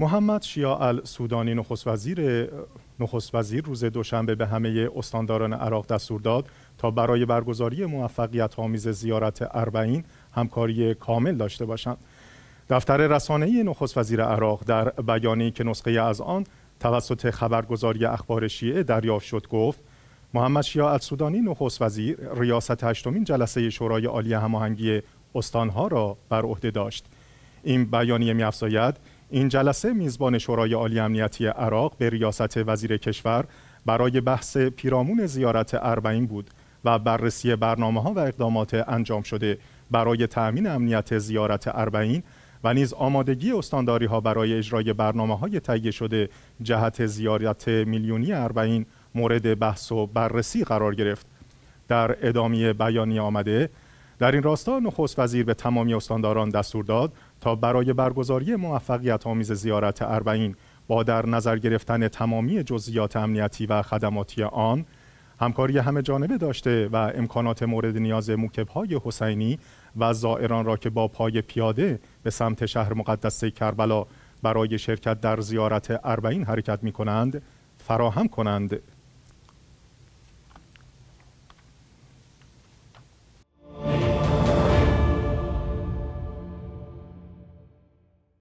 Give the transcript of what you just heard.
محمد شیا السودانی نخست وزیر نخست وزیر روز دوشنبه به همه استانداران عراق دستور داد تا برای برگزاری موفقیت آمیز زیارت اربعین همکاری کامل داشته باشند دفتر رسانه نخست وزیر عراق در بیانی که نسخه از آن توسط خبرگزاری اخبار شیعه دریافت شد گفت محمد شیاع السودانی نخست وزیر ریاست هشتمین جلسه شورای عالی هماهنگی استانها را بر عهده داشت این بیانیه می‌افزاید این جلسه میزبان شورای عالی امنیتی عراق به ریاست وزیر کشور برای بحث پیرامون زیارت اربعین بود و بررسی برنامه ها و اقدامات انجام شده برای تأمین امنیت زیارت اربعین و نیز آمادگی استانداری برای اجرای برنامه های تهیه شده جهت زیارت میلیونی اربعین مورد بحث و بررسی قرار گرفت. در ادامه بیانیه آمده در این راستا نخست وزیر به تمامی استانداران دستور داد تا برای برگزاری موفقیت آمیز زیارت اربعین با در نظر گرفتن تمامی جزئیات امنیتی و خدماتی آن همکاری همه جانبه داشته و امکانات مورد نیاز موکبهای حسینی و زائران را که با پای پیاده به سمت شهر مقدس کربلا برای شرکت در زیارت اربعین حرکت می کنند فراهم کنند